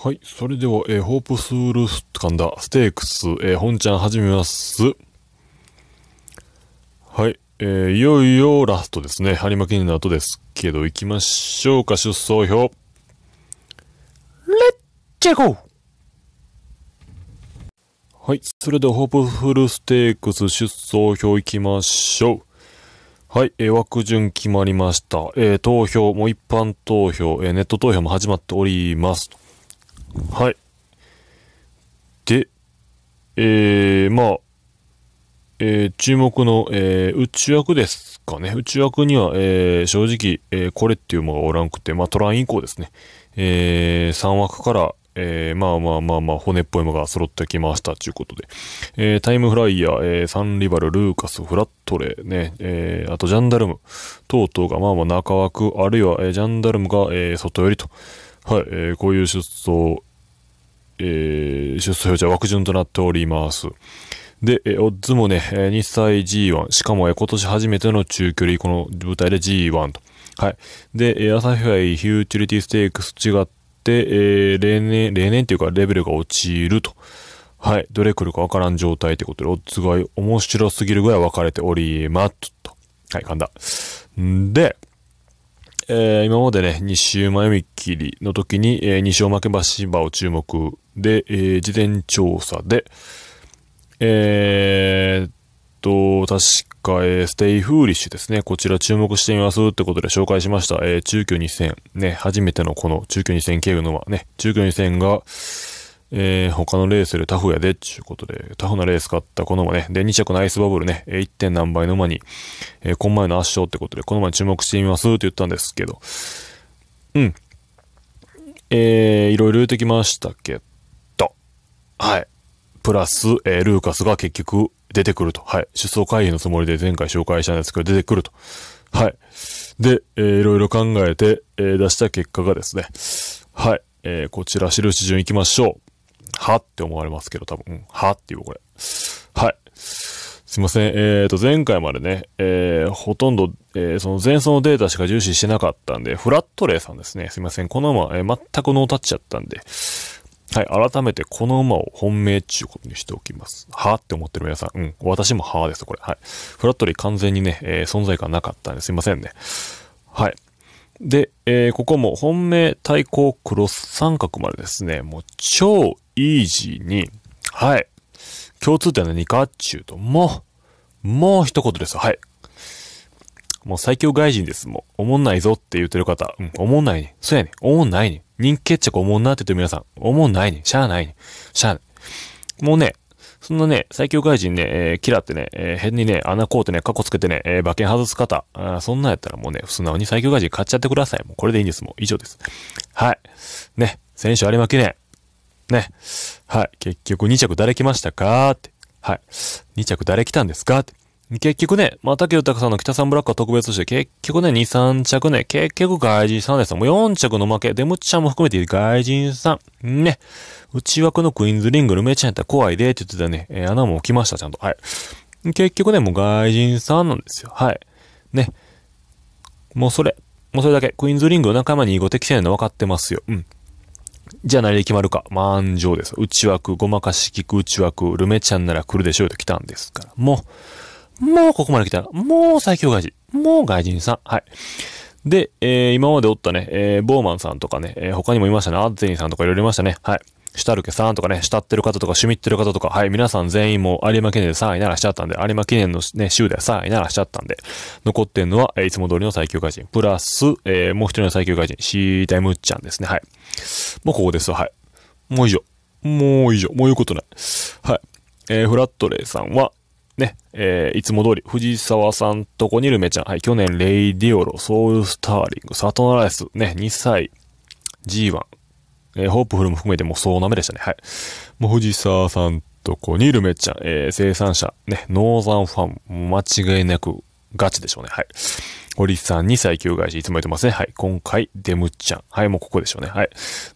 はい。それでは、えー、ホープスールスカンだ、ステークス、えー、本ちゃん始めます。はい。えー、いよいよラストですね。張り負けの後ですけど、行きましょうか。出走表。レッチェゴーはい。それでは、ホープフルステークス出走表行きましょう。はい、えー、枠順決まりました。えー、投票も一般投票、えー、ネット投票も始まっております。はい。で、えー、まあ、えー、注目の、えー、宇宙枠ですかね。宇宙枠には、えー、正直、えー、これっていうのがおらんくて、まあ、トラン以降ですね。えー、3枠から、えー、まあまあまあまあ、骨っぽいのが揃ってきましたということで。えー、タイムフライヤー、えー、サンリバル、ルーカス、フラットレ、ね、えー、あとジャンダルム、等々がまあまあ中枠、あるいは、えー、ジャンダルムが、えー、外寄りと。はい、えー、こういう出走、えー、出走表示は枠順となっております。で、えオッズもね、え2歳 G1、しかも、え今年初めての中距離、この舞台で G1 と。はい。で、え朝日サヒューチュリティステークス違って、えー、例年、例年っていうかレベルが落ちると。はい。どれ来るかわからん状態ってことで、オッズが面白すぎるぐらい分かれております。と。はい、噛んだ。んで、えー、今までね、2週前見切りの時に、えー、2勝負けば芝を注目で、えー、事前調査で、えー、っと、確か、えー、ステイフーリッシュですね。こちら注目してみますってことで紹介しました。えー、中距2戦。ね、初めてのこの中距2戦経由の馬ね、中距2戦が、えー、他のレースよりタフやで、っちゅうことで、タフなレース買ったこの馬ね、で、2着のアイスバブルね、1. 点何倍の馬に、えー、この前の圧勝ってことで、この前注目してみますって言ったんですけど、うん。えー、いろいろ言うてきましたけど、はい。プラス、えー、ルーカスが結局出てくると。はい。出走回避のつもりで前回紹介したんですけど、出てくると。はい。で、えー、いろいろ考えて、えー、出した結果がですね、はい。えー、こちら、印順行きましょう。はって思われますけど、多分、ん、はっていうこれ。はい。すいません。えっ、ー、と、前回までね、えー、ほとんど、えー、その前奏のデータしか重視してなかったんで、フラットレイさんですね。すいません。この馬、えー、全くノータッチやったんで、はい、改めてこの馬を本命っていうことにしておきます。はって思ってる皆さん。うん、私もはですこれ。はい。フラットレイ完全にね、えー、存在感なかったんですいませんね。はい。で、えー、ここも本命対抗クロス三角までですね、もう超イージーに、はい。共通点は何かっちゅうと、もう、もう一言です。はい。もう最強外人です。もう、おもんないぞって言ってる方。うん、おもんないね。そうやね。おもんないね。人気決着おもんなって言ってる皆さん。おもんないね。しゃあないね。しゃあない。もうね、そんなね、最強外人ね、えー、嫌ってね、えー、変にね、穴こうてね、カッコつけてね、えー、馬券外す方。あそんなんやったらもうね、素直に最強外人買っちゃってください。もうこれでいいんです。もう以上です。はい。ね、選手ありまきね。ね。はい。結局2着誰来ましたかって。はい。2着誰来たんですかって。結局ね、まあ、竹豊さんの北三ブラックは特別として、結局ね、2、3着ね、結局外人さんですもう4着の負け、デムちゃんも含めて外人さん。ね。内枠のクイーンズリング、ルメちゃんやったら怖いで、って言ってたね、えー、穴もきました、ちゃんと。はい。結局ね、もう外人さんなんですよ。はい。ね。もうそれ。もうそれだけ。クイーンズリングを仲間に囲碁適正なの分かってますよ。うん。じゃあ何で決まるか。満場です。内枠、ごまかし聞く内枠、ルメちゃんなら来るでしょうと来たんですから。もう、もうここまで来たら、もう最強外人。もう外人さん。はい。で、えー、今までおったね、えー、ボーマンさんとかね、えー、他にもいましたね、アッゼニーさんとかいろいろいましたね。はい。したるけさんとかね、慕ってる方とか、趣味ってる方とか、はい、皆さん全員も有馬記念で3位ならしちゃったんで、有馬記念のね、週で3位ならしちゃったんで、残ってんのは、えいつも通りの最強怪人、プラス、えー、もう一人の最強怪人、シータイムちゃんですね、はい。もうここですはい。もう以上。もう以上。もう言うことない。はい。えー、フラットレイさんは、ね、えー、いつも通り、藤沢さんとこにるめちゃん、はい、去年、レイディオロ、ソウルスターリング、サトナライス、ね、2歳、G1、えー、ホープフルも含めてもうそうなめでしたね。はい。もう藤沢さんとこにいるめっちゃん、えー、生産者、ね、ノーザンファン、間違いなくガチでしょうね。はい。堀さんに最強返し、いつも言ってますね。はい。今回、デムちゃん。はい、もうここでしょうね。はい。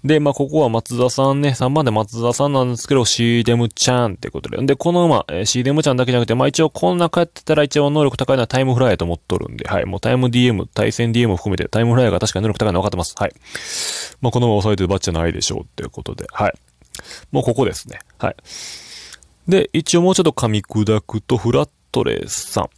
で、まあ、ここは松田さんね、3番で松田さんなんですけど、C デムちゃんってことで。で、この馬、えー、C デムちゃんだけじゃなくて、まあ、一応、こんな帰ってたら一応能力高いのはタイムフライやと思っとるんで、はい。もうタイム DM、対戦 DM を含めて、タイムフライが確かに能力高いの分かってます。はい。まあ、この馬抑えてるバッチゃないでしょうっていうことで、はい。もうここですね。はい。で、一応もうちょっと噛み砕くと、フラットレーさん。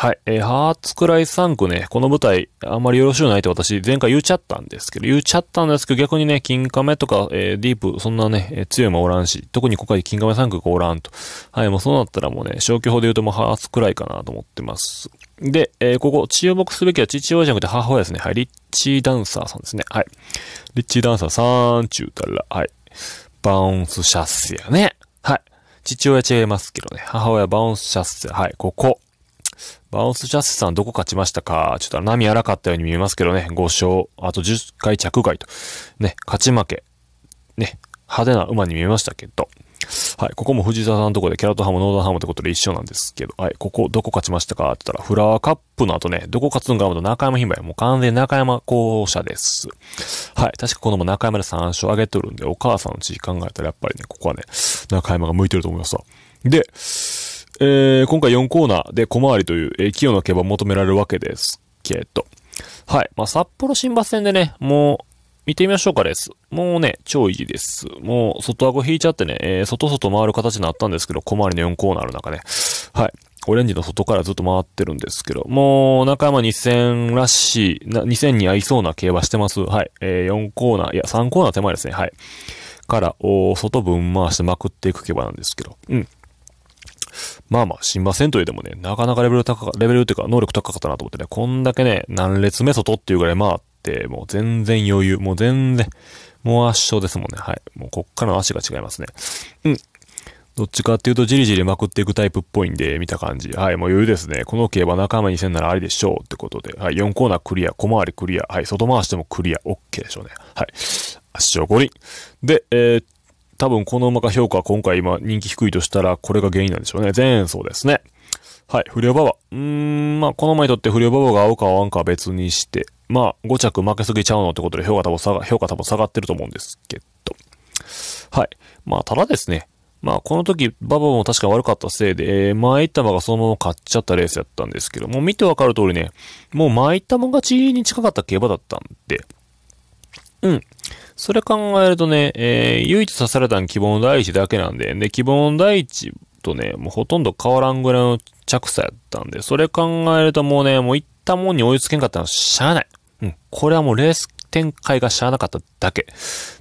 はい。えー、ハーツクライ3区ね、この舞台、あんまりよろしゅうないって私、前回言っちゃったんですけど、言っちゃったんですけど、逆にね、金亀とか、えー、ディープ、そんなね、えー、強いもおらんし、特に今回金亀3区がおらんと。はい、もうそうなったらもうね、消去法で言うともうハーツクライかなと思ってます。で、えー、ここ、注目すべきは父親じゃなくて母親ですね。はい、リッチーダンサーさんですね。はい。リッチーダンサーさんちゅうたら、はい。バウンスシャッスやね。はい。父親違いますけどね。母親バウンスシャッスや。はい、ここ。バウンスジャスさんどこ勝ちましたかちょっと波荒かったように見えますけどね、5勝、あと10回着外と。ね、勝ち負け。ね、派手な馬に見えましたけど。はい、ここも藤沢さんのとこで、キャラとハム、ノーダンハムってことで一緒なんですけど、はい、ここどこ勝ちましたかって言ったら、フラワーカップの後ね、どこ勝つんかと中山ひんばい、もう完全中山候補者です。はい、確かこのも中山で3勝上げとるんで、お母さんの地位考えたらやっぱりね、ここはね、中山が向いてると思いますわ。で、えー、今回4コーナーで小回りという、えー、な業の競馬を求められるわけですけど。はい。まあ、札幌新橋戦でね、もう、見てみましょうかです。もうね、超いいです。もう、外顎引いちゃってね、えー、外外回る形になったんですけど、小回りの4コーナーの中ね。はい。オレンジの外からずっと回ってるんですけど、もう、中山2000らしい、2000に合いそうな競馬してます。はい。えー、4コーナー、いや、3コーナー手前ですね。はい。から、お外分回してまくっていく競馬なんですけど。うん。まあまあ、新馬戦というでもね、なかなかレベル高か、レベルっていうか能力高かったなと思ってね、こんだけね、何列目外っていうぐらい回って、もう全然余裕、もう全然、もう圧勝ですもんね。はい。もうこっからの足が違いますね。うん。どっちかっていうと、じりじりまくっていくタイプっぽいんで、見た感じ。はい、もう余裕ですね。この競馬仲間にせんならありでしょうってことで。はい、4コーナークリア、小回りクリア、はい、外回してもクリア、OK でしょうね。はい。圧勝5輪。で、えー、っ多分この馬鹿評価は今回今人気低いとしたらこれが原因なんでしょうね。前走ですね。はい、不良馬場。うーん、まあ、この馬にとって不良馬場が合うか合わんかは別にして、まあ、5着負けすぎちゃうのってことで評価多分下が、評価多分下がってると思うんですけど。はい。まあ、ただですね。まあ、この時、馬場も確か悪かったせいで、えー、前行った馬がそのまま勝っちゃったレースやったんですけど、もう見てわかる通りね、もう前行った馬勝ちに近かった競馬だったんで、うん。それ考えるとね、えー、唯一刺されたの希望の第一だけなんで、で、希望の第一とね、もうほとんど変わらんぐらいの着差やったんで、それ考えるともうね、もう行ったもんに追いつけんかったのはしゃあない。うん。これはもうレース展開がしゃあなかっただけ。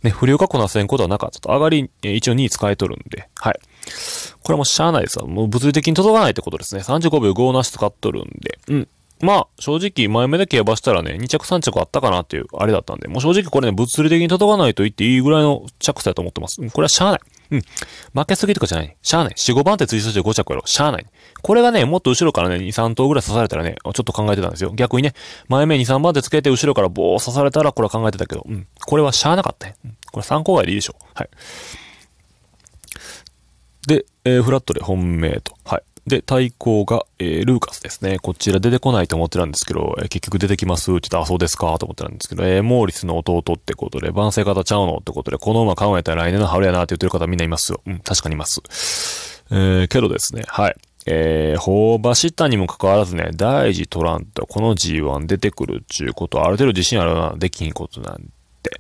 ね、不良がこなせんことはなかった。上がり、え一応2位使えとるんで、はい。これはもうしゃあないですわ。もう物理的に届かないってことですね。35秒5なし使っとるんで、うん。まあ、正直、前目で競馬したらね、2着3着あったかなっていう、あれだったんで、もう正直これね、物理的に叩かないと言っていいぐらいの着差だと思ってます。これはしゃあない。うん。負けすぎとかじゃない。しゃあない。4、5番手追走して5着やろ。しゃあない。これがね、もっと後ろからね、2、3頭ぐらい刺されたらね、ちょっと考えてたんですよ。逆にね、前目2、3番手つけて後ろからボー刺されたら、これは考えてたけど、うん。これはしゃあなかったね。うん、これ参考外でいいでしょう。はい。で、えー、フラットで本命と。はい。で、対抗が、えー、ルーカスですね。こちら出てこないと思ってたんですけど、えー、結局出てきますって言ったら、あ、そうですかと思ってたんですけど、えー、モーリスの弟ってことで、万世型ちゃうのってことで、この馬考えたら来年の春やなって言ってる方みんないますよ。うん、確かにいます。えー、けどですね、はい。えー、法馬たにもかかわらずね、大事取らんと、この G1 出てくるっちゅうことは、ある程度自信あるな、できひんことなんで。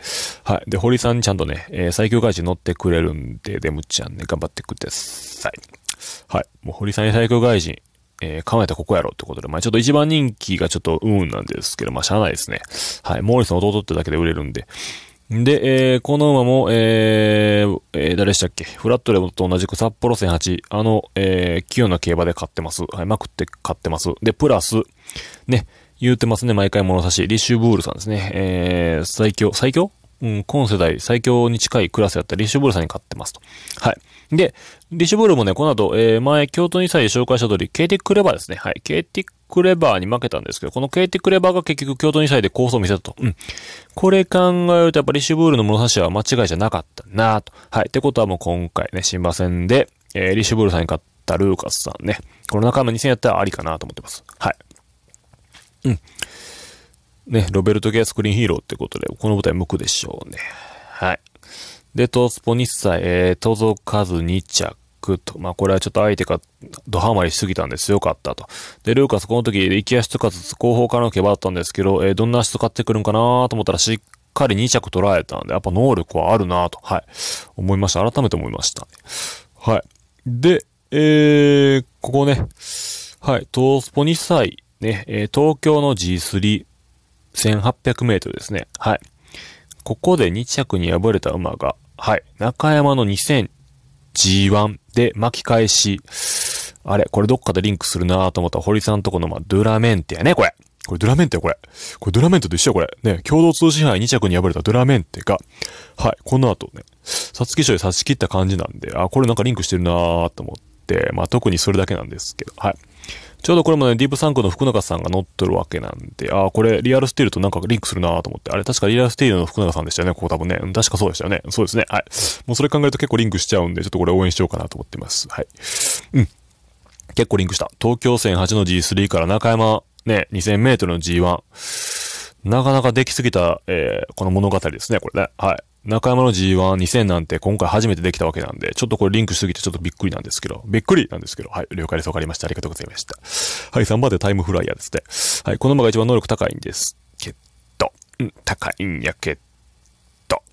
はい。で、堀さんにちゃんとね、えー、最強外人乗ってくれるんで、デムちゃんね、頑張ってください。はい。もう堀さん最強外人、えー、考えたここやろってことで、まあちょっと一番人気がちょっとうんなんですけど、まあしゃあないですね。はい。モーリスの弟ってだけで売れるんで。で、えー、この馬も、えー、えー、誰でしたっけフラットレボと同じく札幌戦8、あの、えー、清な競馬で買ってます。はい、まくって買ってます。で、プラス、ね、言うてますね、毎回物差し。リッシュブールさんですね。えー、最強、最強うん、今世代最強に近いクラスやったリッシュブールさんに買ってますと。はい。で、リッシュボールもね、この後、えー、前、京都2歳で紹介した通り、ケーティックレバーですね。はい。ケーティックレバーに負けたんですけど、このケーティックレバーが結局京都2歳で構想を見せたと。うん。これ考えると、やっぱリッシュボールの物差しは間違いじゃなかったなと。はい。ってことはもう今回ね、新馬戦で、えー、リッシュボールさんに勝ったルーカスさんね。この中の2000やったらありかなと思ってます。はい。うん。ね、ロベルト・ゲアスクリーンヒーローってことで、この舞台向くでしょうね。はい。で、東スポ日祭、えー、届かず2着。と。まあ、これはちょっと相手がドハマりしすぎたんで強かったと。で、ルーカスこの時、行き足とかずつ後方からのけばあったんですけど、えー、どんな足とかってくるんかなと思ったらしっかり2着捉えたんで、やっぱ能力はあるなと、はい。思いました。改めて思いました、はい。で、えー、ここね、はい、東スポ2歳ね、えー、東京の G3、1800メートルですね。はい。ここで2着に敗れた馬が、はい。中山の 2000G1 で巻き返し。あれこれどっかでリンクするなと思った堀さんとこの、まドゥラメンテやね、これ。これドゥラメンテこれ。これドゥラメンテと一緒よ、これ。ね、共同通信杯2着に敗れたドゥラメンテが、はい、この後ね、サツキ賞で差し切った感じなんで、あ、これなんかリンクしてるなーと思って、まあ、特にそれだけなんですけど、はい。ちょうどこれもね、ディープサンクの福永さんが乗っとるわけなんで、ああ、これリアルスティールとなんかリンクするなと思って、あれ確かリアルスティールの福永さんでしたよね、ここ多分ね。確かそうでしたよね。そうですね。はい。もうそれ考えると結構リンクしちゃうんで、ちょっとこれ応援しようかなと思ってます。はい。うん。結構リンクした。東京戦8の G3 から中山ね、2000メートルの G1。なかなかできすぎた、えー、この物語ですね、これね。はい。中山の G12000 なんて今回初めてできたわけなんで、ちょっとこれリンクしすぎてちょっとびっくりなんですけど、びっくりなんですけど、はい、了解です。わかりました。ありがとうございました。はい、3番手タイムフライヤーですね。はい、この馬が一番能力高いんですけど、うん、高いんやけど、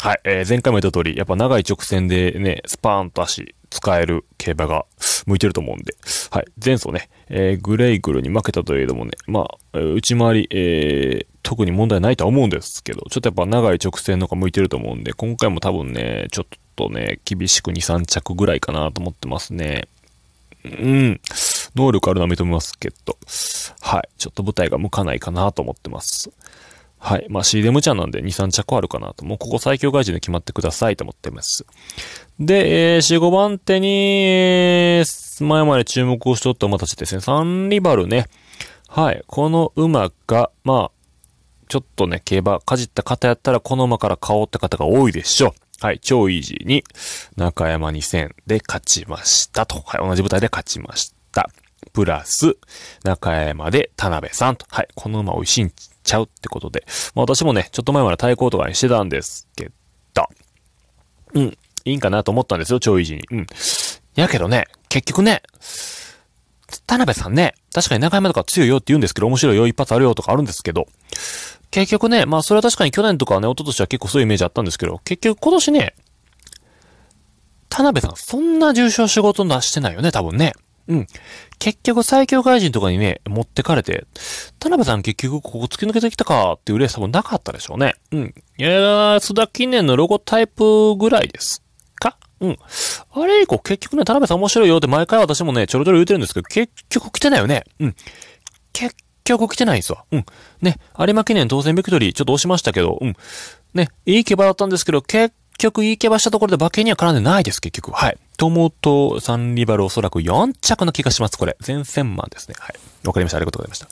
はい、えー、前回も言った通り、やっぱ長い直線でね、スパーンと足使える競馬が向いてると思うんで、はい、前走ね、えー、グレイグルに負けたといえどもね、まあ、内回り、えー、特に問題ないとは思うんですけど、ちょっとやっぱ長い直線の方が向いてると思うんで、今回も多分ね、ちょっとね、厳しく2、3着ぐらいかなと思ってますね。うん。能力あるのは認めますけど。はい。ちょっと舞台が向かないかなと思ってます。はい。まあ、c d 無茶なんで2、3着あるかなと。もうここ最強外人で決まってくださいと思ってます。で、えー、4、5番手に、前まで注目をしとった馬たちですね。サンリバルね。はい。この馬が、まあ、ちょっとね、競馬かじった方やったらこの馬から買おうって方が多いでしょう。はい、超イージーに中山2000で勝ちましたと。はい、同じ舞台で勝ちました。プラス、中山で田辺さんと。はい、この馬美味しいんちゃうってことで。まあ私もね、ちょっと前まで対抗とかにしてたんですけど、うん、いいんかなと思ったんですよ、超イージーに。うん。やけどね、結局ね、田辺さんね、確かに中山とか強いよって言うんですけど、面白いよ、一発あるよとかあるんですけど、結局ね、まあそれは確かに去年とかね、一昨年は結構そういうイメージあったんですけど、結局今年ね、田辺さん、そんな重症仕事なしてないよね、多分ね。うん。結局最強外人とかにね、持ってかれて、田辺さん結局ここ突き抜けてきたかっていうレース多分なかったでしょうね。うん。いやー、須田記念のロゴタイプぐらいです。うん。あれ以降、結局ね、田辺さん面白いよって毎回私もね、ちょろちょろ言うてるんですけど、結局来てないよね。うん。結局来てないんすわ。うん。ね、有馬記念当選ビクトリー、ちょっと押しましたけど、うん。ね、いい競馬だったんですけど、結局いい競馬したところで馬券には絡んでないです、結局。はい。とモと、サンリバルおそらく4着な気がします、これ。前線マンですね。はい。わかりました。ありがとうございました。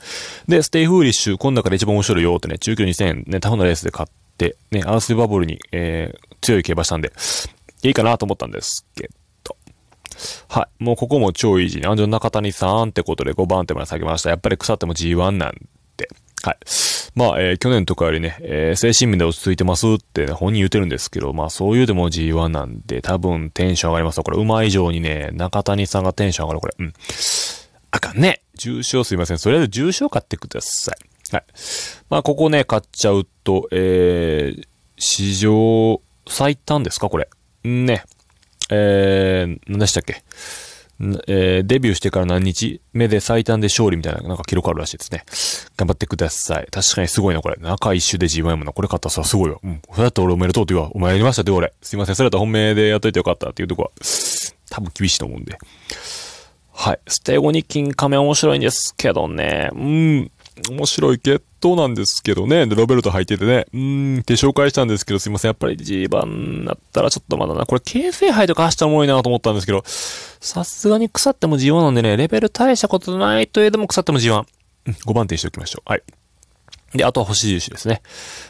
で、ステイフーリッシュ、今度から一番面白いよってね、中級2000ね、タフなレースで買って、ね、アースバブルに、えー、強い競馬したんで、いいかなと思ったんですけど。はい。もうここも超イージー。安城中谷さんってことで5番手まで下げました。やっぱり腐っても G1 なんで。はい。まあ、えー、去年とかよりね、えー、精神面で落ち着いてますって、ね、本人言うてるんですけど、まあそういうでも G1 なんで、多分テンション上がりますよ。これ、馬以上にね、中谷さんがテンション上がる、これ。うん。あかんね。重症すいません。とりあえず重症買ってください。はい。まあここね、買っちゃうと、えー、史上最短ですかこれ。ね、えー、何でしたっけ、えー、デビューしてから何日目で最短で勝利みたいな、なんか記録あるらしいですね。頑張ってください。確かにすごいな、これ。中一周で g y m のこれ勝ったさ、すごいよ。うん。それだったら俺おめでとうって言うわ。お前やりましたって俺。すいません。それだったら本命でやっといてよかったっていうとこは、多分厳しいと思うんで。はい。捨て後に金面面白いんですけどね。うん。面白いットなんですけどね。で、ロベルト履いててね。うーん、って紹介したんですけど、すいません。やっぱり G 番だったらちょっとまだな。これ、京成杯とか走ったらおいなと思ったんですけど、さすがに腐っても G1 なんでね、レベル大したことないといえども腐っても G1。うん、5番手にしておきましょう。はい。で、あとは星印ですね。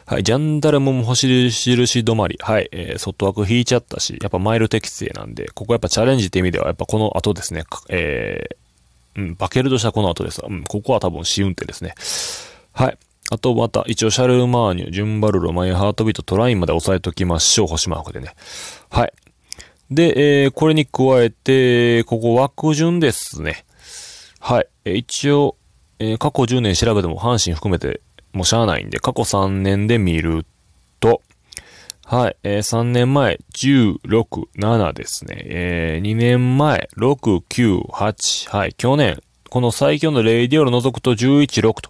はい。ジャンダルムも星印止まり。はい。えー、外枠引いちゃったし、やっぱマイル適正なんで、ここやっぱチャレンジって意味では、やっぱこの後ですね、えー、うん、バケルドしたこの後です。うん、ここは多分試運転ですね。はい。あとまた、一応シャルマーニュ、ジュンバルロ、マイハートビート、トラインまで押さえときましょう。星マークでね。はい。で、えー、これに加えて、ここ枠順ですね。はい。えー、一応、えー、過去10年調べても阪神含めてもうしゃあないんで、過去3年で見ると、はい、えー、3年前、16、7ですね。えー、2年前、6、9、8。はい、去年、この最強のレイディオール除くと11、6と。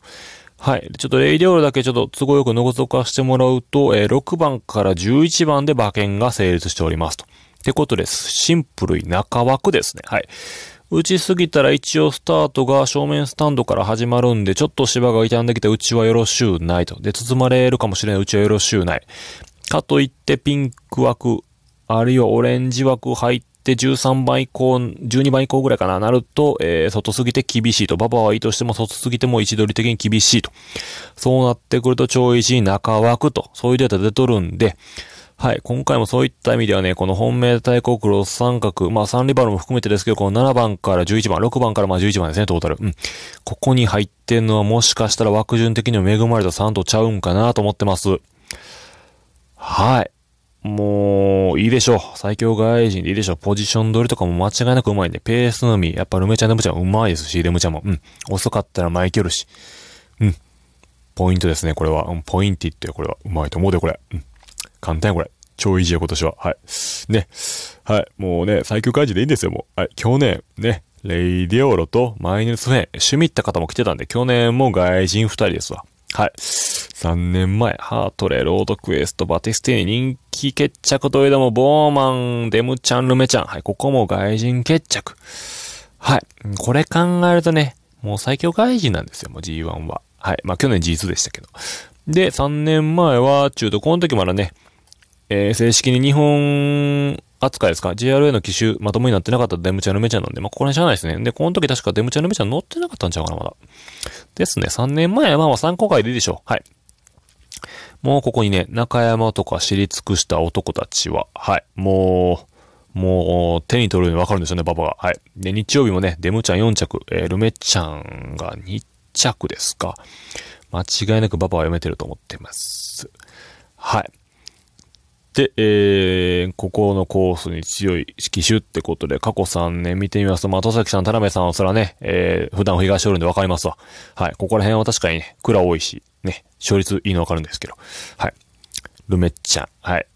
はい。ちょっとレイディオールだけちょっと都合よく覗かしてもらうと、えー、6番から11番で馬券が成立しておりますと。ってことです。シンプルに中枠ですね。はい。打ちすぎたら一応スタートが正面スタンドから始まるんで、ちょっと芝が傷んできてうちはよろしゅうないと。で、包まれるかもしれないうちはよろしゅうない。かといってピンク枠、あるいはオレンジ枠入って13番以降、12番以降ぐらいかな、なると、えー、外すぎて厳しいと。ババはいいとしても外すぎても位置取り的に厳しいと。そうなってくると超一中枠と、そういうデータ出とるんで、はい。今回もそういった意味ではね、この本命対抗クロス三角、まあ3リバルも含めてですけど、この7番から11番、6番からまあ11番ですね、トータル。うん。ここに入ってんのはもしかしたら枠順的にも恵まれた3とちゃうんかなと思ってます。はい。もう、いいでしょう。最強外人でいいでしょう。ポジション取りとかも間違いなくうまいんで、ペースのみ、やっぱルメちゃん、レムちゃんうまいですし、レムちゃんも、うん。遅かったら前蹴るし。うん。ポイントですね、これは。うん、ポインティってこれは。うまいと思うで、これ。うん。簡単や、これ。超イージー今年は。はい。ね。はい。もうね、最強外人でいいんですよ、もう。はい。去年、ね。レイディオロとマイネルスフェン、趣味った方も来てたんで、去年も外人二人ですわ。はい。3年前、ハートレ、ロードクエスト、バティスティーニ、人気決着、といども、ボーマン、デムちゃん、ルメちゃん。はい、ここも外人決着。はい。これ考えるとね、もう最強外人なんですよ、もう G1 は。はい。まあ、去年 G2 でしたけど。で、3年前は、中途、この時まだね、えー、正式に日本扱いですか ?JRA の機種、まともになってなかったデムチャのめちゃなんで、まあ、ここら辺しゃないですね。で、この時確かデムチャのめちゃ乗ってなかったんちゃうかな、まだ。ですね、3年前はまあまあ参考会でいいでしょう。はい。もうここにね、中山とか知り尽くした男たちは、はい、もう、もう、手に取るようにわかるんですよね、パパが。はい。で、日曜日もね、デムちゃん4着、えー、ルメちゃんが2着ですか。間違いなくパパは読めてると思ってます。はい。で、えー、ここのコースに強い機種ってことで、過去3年見てみますと、ま戸崎さん、田辺さんはそらね、えー、普段東おるんでわかりますわ。はい。ここら辺は確かにね、蔵多いし、ね、勝率いいのわかるんですけど。はい。ルメッチャン。はい。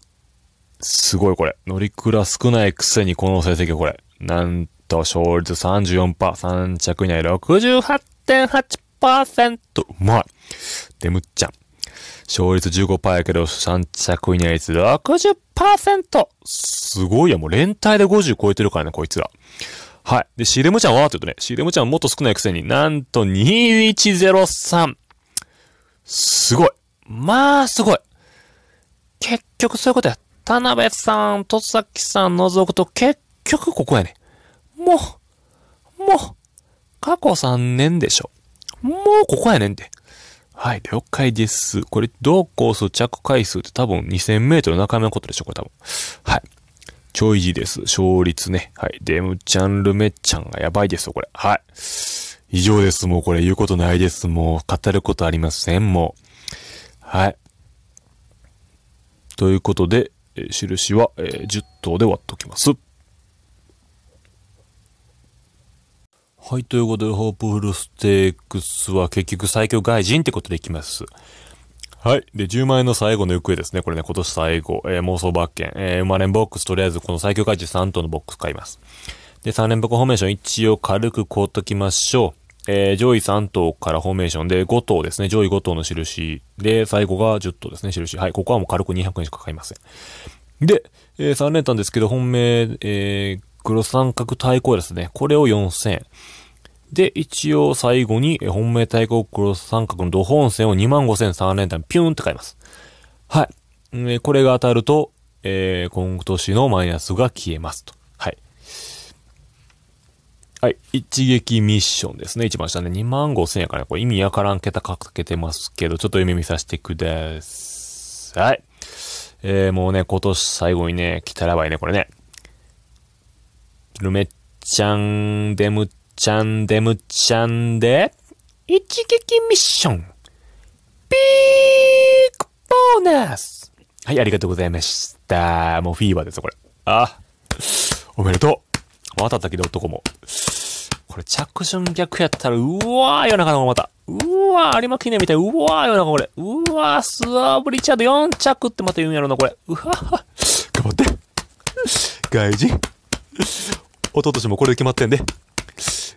すごいこれ。乗り蔵少ないくせにこの成績これ。なんと、勝率34%、3着以内68.8%。うまい。デムッチャン。勝率15%やけど、3着以内率60%。すごいや、もう連帯で50超えてるからね、こいつら。はい。で、シレムちゃんはって言うとね、シレムちゃんもっと少ないくせになんと2103。すごい。まあ、すごい。結局そういうことや。田辺さん、戸崎さん覗くと結局ここやね。もう、もう、過去3年でしょ。もうここやねんって。はい、了解です。これ、同コース着回数って多分2000メートル中目のことでしょこれ多分。はい。ちょいじです。勝率ね。はい。デムちゃん、ルメちゃんがやばいですよ、これ。はい。以上です。もうこれ言うことないです。もう語ることありません。もう。はい。ということで、印は、え10頭で割っておきます。はい、ということで、ホープフルステークスは結局最強外人ってことでいきます。はい。で、10万円の最後の行方ですね。これね、今年最後、えー、妄想バッケン、えー、馬連ボックス、とりあえずこの最強外人3頭のボックス買います。で、3連箱フォーメーション一応軽く凍っときましょう。えー、上位3頭からフォーメーションで5頭ですね。上位5頭の印。で、最後が10頭ですね、印。はい、ここはもう軽く200円しか買いません。で、えー、3連単ですけど、本命、えー、黒三角対抗ですね。これを4000円。で、一応最後に、本命対抗黒三角のド本線を25,003連単ピューンって買います。はい。これが当たると、えー、今年のマイナスが消えますと。はい。はい。一撃ミッションですね。一番下ね。25,000円から、これ意味わからん桁かけてますけど、ちょっと夢見させてください。えー、もうね、今年最後にね、来たらばいいね、これね。ルメちゃん、デムちゃん、デムちゃんで、一撃ミッション、ピークボーナスはい、ありがとうございました。もうフィーバーですよ、これ。あ、おめでとう。またたけど男も。これ着順逆やったら、うわー、夜中のまた。うわー、有馬記念みたい。うわー、夜中これ。うわー、スワーブリチャード4着ってまた言うんやろな、これ。うわー、頑張って。外人。おととしもこれで決まってんで、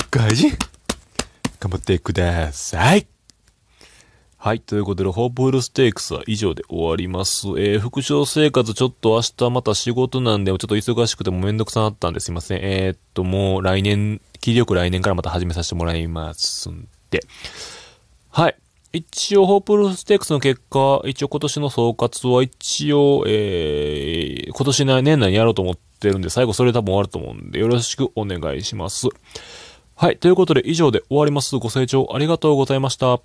外人、頑張ってください。はい。ということで、ホープフルステークスは以上で終わります。えー、副賞生活ちょっと明日また仕事なんで、ちょっと忙しくてもめんどくさなったんですいません。えー、っと、もう来年、気力来年からまた始めさせてもらいますんで。はい。一応、ホープルステークスの結果、一応今年の総括は一応、えー、今年の年内にやろうと思ってるんで、最後それ多分終わると思うんで、よろしくお願いします。はい、ということで以上で終わります。ご清聴ありがとうございました。